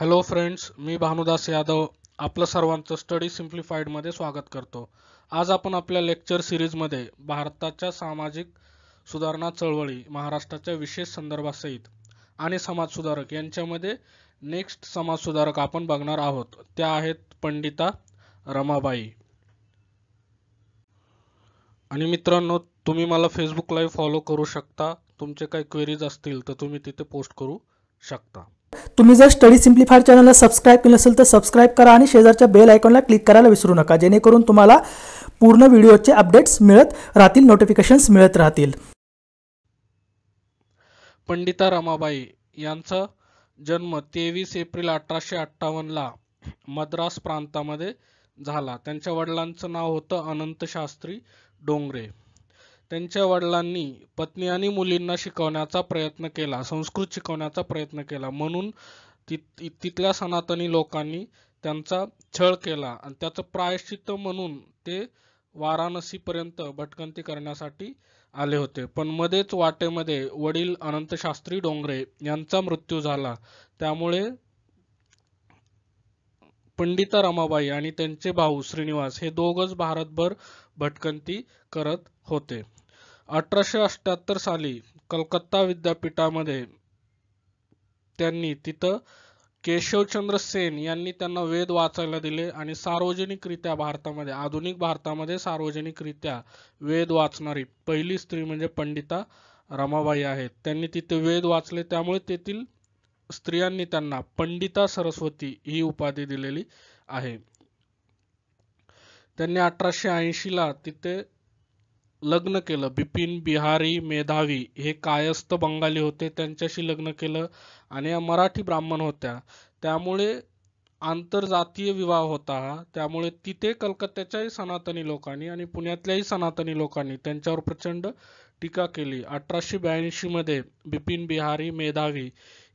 hello friends मी भानुदास यादव आपलं सर्वांचं स्टडी सिम्प्लिफाईडमध्ये स्वागत करतो आज आपण आपल्या लेक्चर सिरीजमध्ये भारताच्या सामाजिक सुधारणा चळवळी महाराष्ट्राच्या विशेष संदर्भासहित आणि समाजसुधारक यांच्यामध्ये नेक्स्ट समाजसुधारक आपण बघणार आहोत त्या आहेत पंडिता रमाबाई आणि मित्रांनो तुम्ही मला फेसबुक लाईव्ह फॉलो करू शकता तुमचे काही क्वेरीज असतील तर तुम्ही तिथे पोस्ट करू शकता तुम्ही जर स्टडी सिम्प्लिफायर चॅनलला सबस्क्राईब केलं असेल तर सबस्क्राईब करा आणि शेजारच्या बेल आयकॉनला क्लिक करायला विसरू नका जेणेकरून तुम्हाला पूर्ण व्हिडिओचे अपडेट्स मिळत राहतील नोटिफिकेशन्स मिळत राहतील पंडिता रमाबाई यांचा जन्म तेवीस एप्रिल अठराशे अठ्ठावन्नला मद्रास प्रांतामध्ये झाला त्यांच्या वडिलांचं नाव होतं अनंत शास्त्री डोंगरे त्यांच्या वडिलांनी पत्नी आणि मुलींना शिकवण्याचा प्रयत्न केला संस्कृत शिकवण्याचा प्रयत्न केला म्हणून तिथल्या सनातनी लोकांनी त्यांचा छळ केला आणि त्याचं प्रायश्चित्त म्हणून ते वाराणसीपर्यंत भटकंती करण्यासाठी आले होते पण मध्येच वाटेमध्ये वडील अनंतशास्त्री डोंगरे यांचा मृत्यू झाला त्यामुळे पंडिता रमाबाई आणि त्यांचे भाऊ श्रीनिवास हे दोघच भारतभर भटकंती करत होते अठराशे अष्ट्याहत्तर साली कलकत्ता विद्यापीठामध्ये त्यांनी तिथं केशवचंद्र सेन यांनी त्यांना वेद वाचायला दिले आणि सार्वजनिकरित्या भारतामध्ये आधुनिक भारतामध्ये सार्वजनिकरित्या वेद वाचणारी पहिली स्त्री म्हणजे पंडिता रमाबाई आहेत त्यांनी तिथे वेद वाचले त्यामुळे तेथील स्त्रियांनी त्यांना पंडिता सरस्वती ही उपाधी दिलेली आहे त्यांनी अठराशे ऐंशीला तिथे लग्न केलं बिपिन बिहारी मेधावी हे कायस्थ बंगाली होते त्यांच्याशी लग्न केलं आणि या मराठी ब्राह्मण होत्या त्यामुळे आंतरजातीय विवाह होता हा त्यामुळे तिथे कलकत्त्याच्याही सनातनी लोकांनी आणि पुण्यातल्याही सनातनी लोकांनी त्यांच्यावर प्रचंड टीका केली अठराशे ब्याऐंशीमध्ये बिपिन बिहारी मेधावी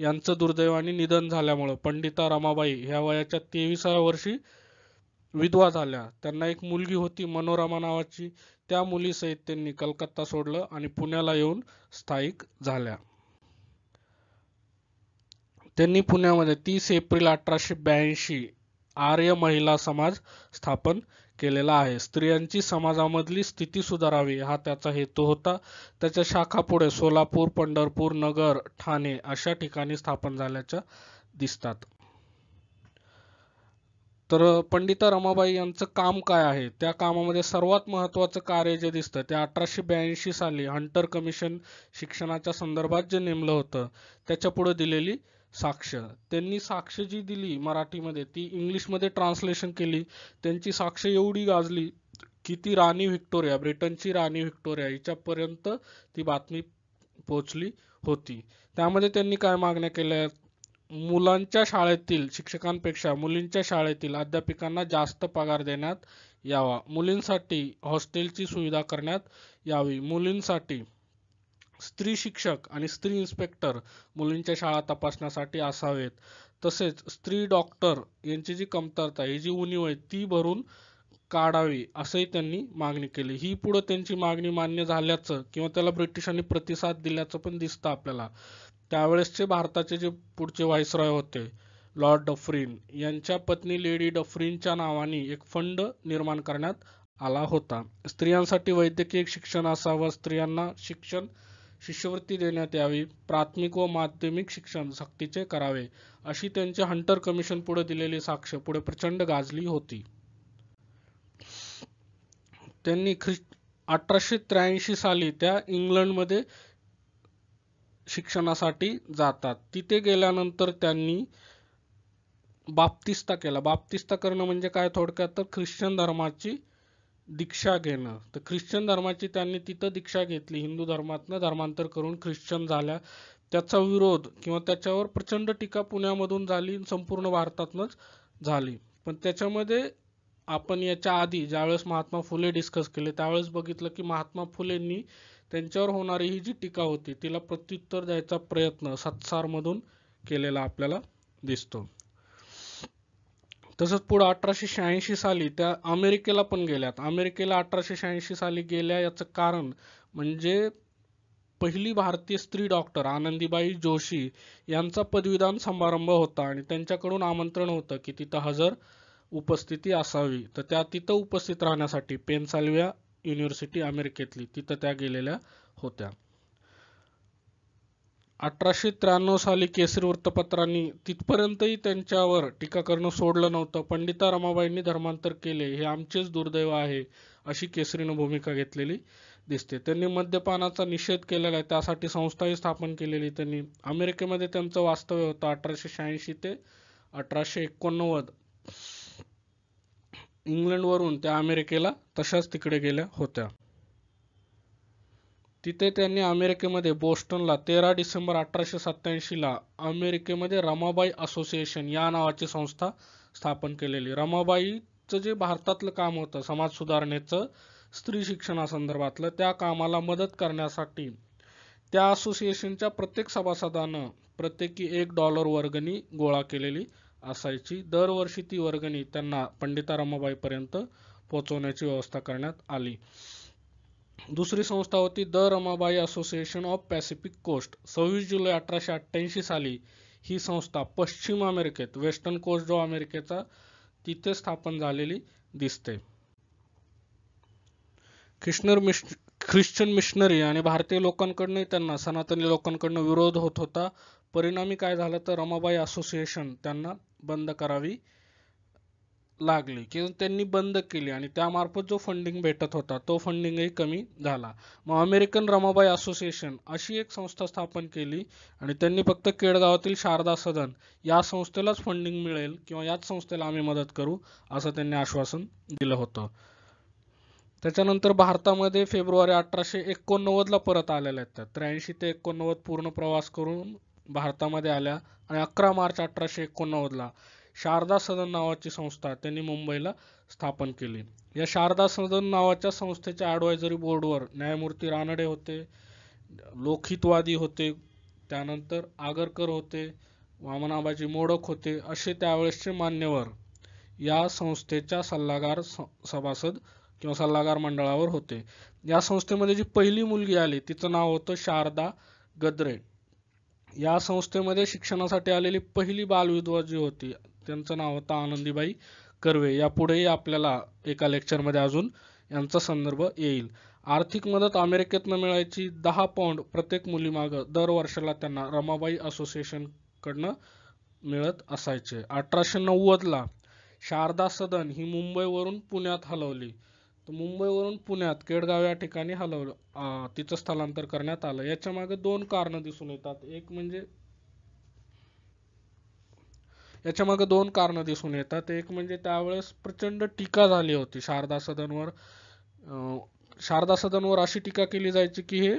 यांचं दुर्दैवाने निधन झाल्यामुळं पंडिता रमाबाई ह्या वयाच्या तेविसाव्या वर्षी विधवा झाल्या त्यांना एक मुलगी होती मनोरमा नावाची त्या मुलीसहित त्यांनी कलकत्ता सोडलं आणि पुण्याला येऊन स्थायिक झाल्या त्यांनी पुण्यामध्ये तीस एप्रिल अठराशे ब्याऐंशी आर्य महिला समाज स्थापन केलेला आहे स्त्रियांची समाजामधली स्थिती सुधारावी हा त्याचा हेतू होता त्याच्या शाखा पुढे सोलापूर पंढरपूर नगर ठाणे अशा ठिकाणी स्थापन झाल्याच्या दिसतात तर पंडिता रमाबाई यांचं काम काय आहे त्या कामामध्ये सर्वात महत्त्वाचं कार्य जे दिसतं ते अठराशे ब्याऐंशी साली हंटर कमिशन शिक्षणाच्या संदर्भात जे नेमलं होतं त्याच्या पुढे दिलेली साक्ष त्यांनी साक्ष जी दिली मराठीमध्ये ती इंग्लिशमध्ये ट्रान्सलेशन केली त्यांची साक्ष एवढी गाजली की ती राणी व्हिक्टोरिया ब्रिटनची राणी व्हिक्टोरिया हिच्यापर्यंत ती बातमी पोचली होती त्यामध्ये त्यांनी काय मागण्या केल्या मुलांच्या शाळेतील शिक्षकांपेक्षा मुलींच्या शाळेतील अध्यापिकांना जास्त पगार देण्यात यावा मुलींसाठी हॉस्टेलची सुविधा करण्यात यावी मुलींसाठी स्त्री शिक्षक आणि स्त्री इन्स्पेक्टर मुलींच्या शाळा तपासण्यासाठी असावेत तसेच स्त्री डॉक्टर यांची जी कमतरता ही जी उणीव आहे ती भरून काढावी असंही त्यांनी मागणी केली ही पुढे त्यांची मागणी मान्य झाल्याचं किंवा त्याला ब्रिटिशांनी प्रतिसाद दिल्याचं पण दिसतं आपल्याला त्यावेळेसचे भारताचे जे पुढचे व्हायसरॉय होते लॉर्ड डफरीन यांच्या पत्नी लेडी डफरीनच्या नावाने एक फंड निर्माण करण्यात आला होता स्त्रियांसाठी वैद्यकीय शिक्षण असावं स्त्रियांना शिक्षण शिष्यवृत्ती देण्यात यावी प्राथमिक व माध्यमिक शिक्षण सक्तीचे करावे अशी त्यांची हंटर कमिशन पुढे दिलेली साक्ष पुढे प्रचंड गाजली होती त्यांनी ख्रिस्त अठराशे त्र्याऐंशी साली त्या इंग्लंडमध्ये शिक्षणासाठी जातात तिथे गेल्यानंतर त्यांनी बाप्तिस्ता केला बाप्तिस्ता करणं म्हणजे काय थोडक्यात तर ख्रिश्चन धर्माची दीक्षा घेणं तर ख्रिश्चन धर्माची त्यांनी तिथं दीक्षा घेतली हिंदू धर्मातनं धर्मांतर करून ख्रिश्चन झाल्या त्याचा विरोध किंवा त्याच्यावर प्रचंड टीका पुण्यामधून झाली संपूर्ण भारतातनंच झाली पण त्याच्यामध्ये आपण याच्या आधी ज्यावेळेस महात्मा फुले डिस्कस केले त्यावेळेस बघितलं की महात्मा फुलेंनी त्यांच्यावर होणारी ही जी टीका होती तिला प्रत्युत्तर द्यायचा प्रयत्न सत्सारमधून केलेला आपल्याला दिसतो तसंच पुढं अठराशे शहाऐंशी साली त्या अमेरिकेला पण गेल्यात अमेरिकेला अठराशे शहाऐंशी साली गेल्या याचं कारण म्हणजे पहिली भारतीय स्त्री डॉक्टर आनंदीबाई जोशी यांचा पदवीदान समारंभ होता आणि त्यांच्याकडून आमंत्रण होतं की तिथं हजर उपस्थिती असावी तर त्या तिथं उपस्थित राहण्यासाठी पेनसाल्विया युनिव्हर्सिटी अमेरिकेतली तिथं त्या गेलेल्या होत्या अठराशे त्र्याण्णव साली केसरी वृत्तपत्रांनी तिथपर्यंतही त्यांच्यावर टीका करणं सोडलं नव्हतं पंडिता रमाबाईंनी धर्मांतर केले हे आमचेच दुर्दैव आहे अशी केसरीनं भूमिका घेतलेली दिसते त्यांनी मद्यपानाचा निषेध केलेला आहे त्यासाठी संस्थाही स्थापन केलेली त्यांनी अमेरिकेमध्ये त्यांचं वास्तव्य होतं अठराशे शहाऐंशी ते अठराशे एकोणनव्वद इंग्लंडवरून त्या अमेरिकेला तशाच तिकडे गेल्या होत्या तिथे त्यांनी अमेरिकेमध्ये बोस्टनला तेरा डिसेंबर अठराशे ला अमेरिकेमध्ये रमाबाई असोसिएशन या नावाची संस्था स्थापन केलेली रमाबाईचं जे भारतातलं काम होतं समाज सुधारणेचं स्त्री शिक्षणासंदर्भातलं त्या कामाला मदत करण्यासाठी त्या असोसिएशनच्या प्रत्येक सभासदानं प्रत्येकी एक डॉलर वर्गणी गोळा केलेली असायची दरवर्षी ती वर्गणी त्यांना पंडिता रमाबाईपर्यंत पोहोचवण्याची व्यवस्था करण्यात आली दुसरी संस्था होती the Ramabai association of Pacific coast सव्वीस जुलै अठराशे अठ्ठ्याऐंशी साली ही संस्था पश्चिम अमेरिकेत वेस्टर्न कोस्ट जो अमेरिकेचा तिथे स्थापन झालेली दिसते ख्रिश्नर मिश ख्रिश्चन मिशनरी आणि भारतीय लोकांकडून त्यांना सनातनी लोकांकडनं विरोध होत होता परिणामी काय झालं तर रमाबाई असोसिएशन त्यांना बंद करावी लागली किंवा त्यांनी बंद केली आणि त्यामार्फत जो फंडिंग भेटत होता तो फंडिंगही कमी झाला मग अमेरिकन रमाबाई असोसिएशन अशी एक संस्था स्थापन केली आणि त्यांनी फक्त केळगावातील शारदा सदन या संस्थेलाच फंडिंग मिळेल किंवा याच संस्थेला आम्ही मदत करू असं त्यांनी आश्वासन दिलं होतं त्याच्यानंतर भारतामध्ये फेब्रुवारी अठराशे ला परत आलेल्या आहेत त्या त्र्याऐंशी ते एकोणनव्वद पूर्ण प्रवास करून भारतामध्ये आल्या आणि अकरा मार्च अठराशे एकोणनव्वदला शारदा सदन नावाची संस्था त्यांनी मुंबईला स्थापन केली या शारदा सदन नावाच्या संस्थेच्या ॲडवायझरी बोर्डवर न्यायमूर्ती रानडे होते लोकहितवादी होते त्यानंतर आगरकर होते वामनाबाजी मोडक होते असे त्यावेळेसचे मान्यवर या संस्थेच्या सल्लागार सभासद किंवा सल्लागार मंडळावर होते या संस्थेमध्ये जी पहिली मुलगी आली तिचं नाव होतं शारदा गद्रे या संस्थेमध्ये शिक्षणासाठी आलेली पहिली बालविधवा जी होती त्यांचं नाव होतं आनंदीबाई कर्वे पुढेही आपल्याला एका लेक्चरमध्ये अजून यांचा संदर्भ येईल आर्थिक मदत अमेरिकेतनं मिळायची दहा पौंड प्रत्येक मुलीमाग दर वर्षाला त्यांना रमाबाई कडनं मिळत असायचे अठराशे ला शारदा सदन ही मुंबईवरून पुण्यात हलवली तर मुंबईवरून पुण्यात केडगाव या ठिकाणी हलवलं तिथं स्थलांतर करण्यात आलं याच्या मागे दोन कारण दिसून येतात एक म्हणजे याच्या मागे दोन कारण दिसून येतात एक म्हणजे त्यावेळेस प्रचंड टीका झाली होती शारदा सदनवर शारदा सदनवर अशी टीका केली जायची की हे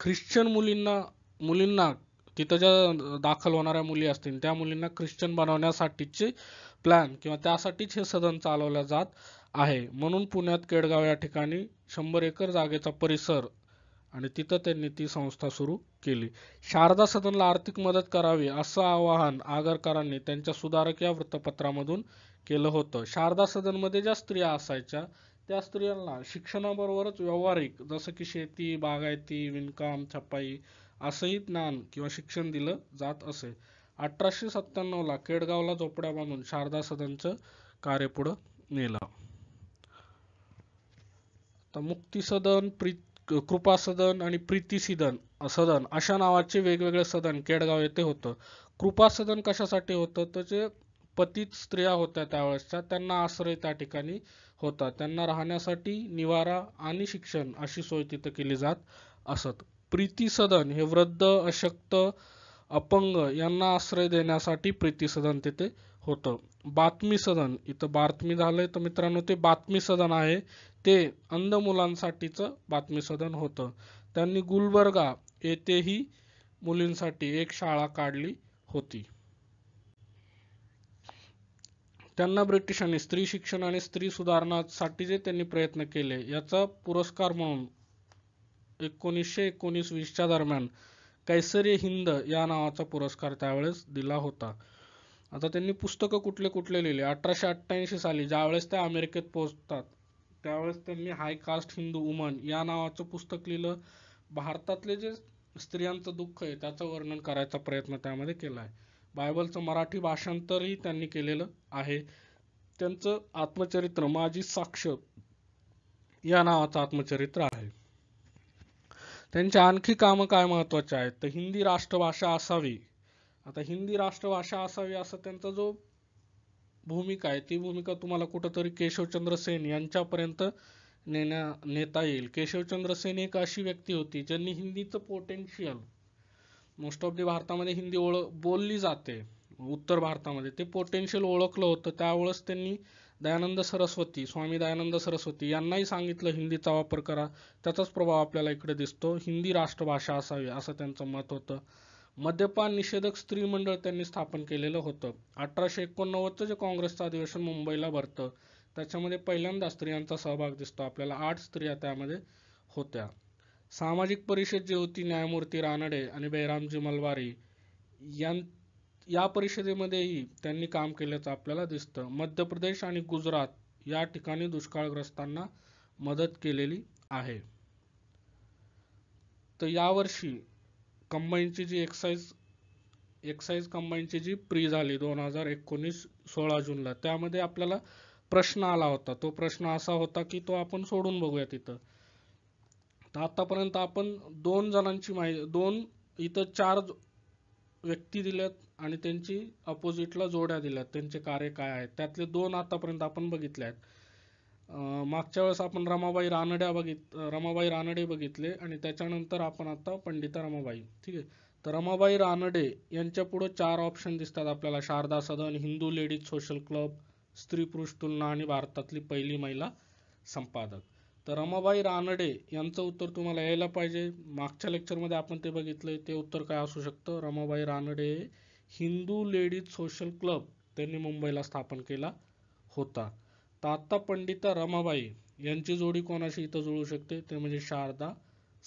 ख्रिश्चन मुलींना मुलींना तिथं ज्या दाखल होणाऱ्या मुली असतील त्या मुलींना ख्रिश्चन बनवण्यासाठीचे प्लॅन किंवा त्यासाठीच हे सदन चालवलं जात आहे म्हणून पुण्यात केडगाव या ठिकाणी शंभर एकर जागेचा परिसर आणि तिथं त्यांनी ती संस्था सुरू केली शारदा सदनला आर्थिक मदत करावी असं आवाहन आगरकरांनी त्यांच्या सुधारक या वृत्तपत्रामधून केलं होतं शारदा सदनमध्ये ज्या स्त्रिया असायच्या त्या स्त्रियांना शिक्षणाबरोबरच व्यावहारिक जसं की शेती बागायती विणकाम छपाई असंही ज्ञान किंवा शिक्षण दिलं जात असे अठराशे सत्त्याण्णवला केडगावला झोपड्या बांधून शारदा सदनचं कार्य पुढं नेलं तर मुक्ती सदन प्री कृपा सदन आणि प्रीती सदन सदन अशा नावाचे वेगवेगळे सदन केडगाव येथे होतं कृपा सदन कशासाठी होतं तर जे पतित स्त्रिया होत्या त्यावेळेसच्या त्यांना आश्रय त्या ठिकाणी होता त्यांना राहण्यासाठी निवारा आणि शिक्षण अशी सोय तिथं केली जात असत प्रीती सदन हे वृद्ध अशक्त अपंग यांना आश्रय देण्यासाठी प्रीती सदन तिथे होतं बातमी सदन इथं बातमी झालंय तर मित्रांनो ते बातमी सदन आहे ते अंध मुलांसाठीच बातमी सदन होतं त्यांनी गुलबर्गा येथेही मुलींसाठी एक शाळा काढली होती त्यांना ब्रिटिशांनी स्त्री शिक्षण आणि स्त्री सुधारणासाठी जे त्यांनी प्रयत्न केले याचा पुरस्कार म्हणून एकोणीसशे एकोणीस वीसच्या दरम्यान कैसरी हिंद या नावाचा पुरस्कार त्यावेळेस दिला होता आता त्यांनी पुस्तकं कुठले कुठले लिहिले अठराशे अठ्ठ्याऐंशी साली ज्यावेळेस ते अमेरिकेत पोहोचतात त्यावेळेस त्यांनी हाय कास्ट हिंदू वुमन या नावाचं पुस्तक लिहिलं भारतातले जे स्त्रियांचं दुःख आहे त्याचं वर्णन करायचा प्रयत्न त्यामध्ये केला आहे बायबलचं मराठी भाषांतरही त्यांनी केलेलं आहे त्यांचं आत्मचरित्र माझी साक्ष या नावाचं आत्मचरित्र आहे त्यांची आणखी कामं काय महत्वाचे आहेत तर हिंदी राष्ट्रभाषा असावी आता हिंदी राष्ट्रभाषा असावी असा त्यांचा जो भूमिका आहे ती भूमिका तुम्हाला कुठंतरी केशवचंद्र सेन यांच्यापर्यंत नेण्या नेता येईल केशवचंद्र सेन एक अशी व्यक्ती होती ज्यांनी हिंदीचं पोटेन्शियल मोस्ट ऑफ दी भारतामध्ये हिंदी ओळख बोलली जाते उत्तर भारतामध्ये ते पोटेन्शियल ओळखलं होतं त्यावेळेस त्यांनी दयानंद सरस्वती स्वामी दयानंद सरस्वती यांनाही सांगितलं हिंदीचा वापर करा त्याचाच प्रभाव आपल्याला इकडे दिसतो हिंदी राष्ट्रभाषा असावी असं त्यांचं मत होतं मद्यपान निषेधक स्त्री मंडळ त्यांनी स्थापन केलेलं होतं अठराशे एकोणनव्वदचं जे काँग्रेसचं अधिवेशन मुंबईला भरतं त्याच्यामध्ये पहिल्यांदा स्त्रियांचा सहभाग दिसतो आपल्याला आठ स्त्रिया त्यामध्ये होत्या सामाजिक परिषद जी होती न्यायमूर्ती रानडे आणि बैरामजी मलवारी यां या परिषदेमध्येही त्यांनी काम केल्याचं आपल्याला दिसतं मध्य प्रदेश आणि गुजरात या ठिकाणी दुष्काळग्रस्तांना मदत केलेली आहे तर यावर्षी कंबाईनची जी एक्साईज एक्साईज कंबाईनची जी प्री झाली दोन हजार एकोणीस सोळा जूनला त्यामध्ये आपल्याला प्रश्न आला होता तो प्रश्न असा होता की तो आपण सोडून बघूया तिथं तर आतापर्यंत आपण दोन जणांची माहिती दोन इथं चार व्यक्ती दिल्यात आणि त्यांची अपोजिटला जोड्या दिल्यात त्यांचे कार्य काय आहेत त्यातले दोन आतापर्यंत आपण बघितले आहेत मागच्या वेळेस आपण रमाबाई रानड्या बघित रमाबाई रानडे बघितले आणि त्याच्यानंतर आपण आता पंडिता रमाबाई ठीक आहे तर रमाबाई रानडे यांच्या पुढे चार ऑप्शन दिसतात आपल्याला Sharada Sadan Hindu ladies social club स्त्री पुरुष तुलना आणि भारतातली पहिली महिला संपादक तर रमाबाई रानडे यांचं उत्तर तुम्हाला यायला पाहिजे मागच्या लेक्चरमध्ये आपण ते बघितलं ते उत्तर काय असू शकतं Ramabai Ranade Hindu ladies social club त्यांनी मुंबईला स्थापन केला होता तर पंडिता रमाबाई यांची जोडी कोणाशी इथं जुळू शकते ते म्हणजे शारदा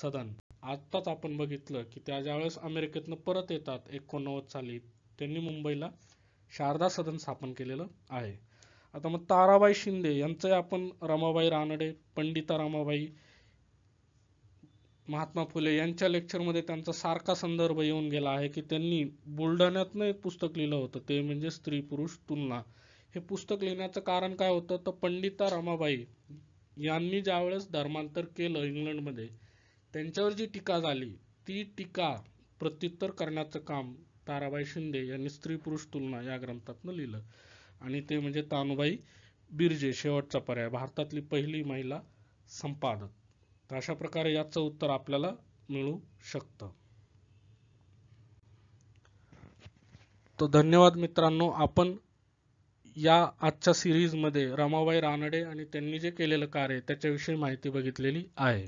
सदन आत्ताच आपण बघितलं की त्या ज्या वेळेस अमेरिकेतनं परत येतात एकोणनव्वद साली त्यांनी मुंबईला शारदा सदन स्थापन केलेलं आहे आता मग ताराबाई शिंदे यांचं आपण रमाबाई रानडे पंडिता रमाबाई महात्मा फुले यांच्या लेक्चरमध्ये त्यांचा सारखा संदर्भ येऊन गेला आहे की त्यांनी बुलढाण्यातनं एक पुस्तक लिहिलं होतं ते म्हणजे स्त्री पुरुष तुलना हे पुस्तक लिहिण्याचं कारण काय होतं तर पंडिता रमाबाई यांनी ज्यावेळेस धर्मांतर केलं इंग्लंडमध्ये त्यांच्यावर जी टीका झाली ती टीका प्रत्युत्तर करण्याचं काम ताराबाई शिंदे यांनी स्त्री पुरुष तुलना या ग्रंथातनं लिहिलं आणि ते म्हणजे तानुबाई बिर्जे शेवटचा पर्याय भारतातली पहिली महिला संपादक तर अशा प्रकारे याचं उत्तर आपल्याला मिळू शकतं तर धन्यवाद मित्रांनो आपण या आजच्या सिरीजमध्ये रमाबाई रानडे आणि त्यांनी जे केलेलं कार्य त्याच्याविषयी माहिती बघितलेली आहे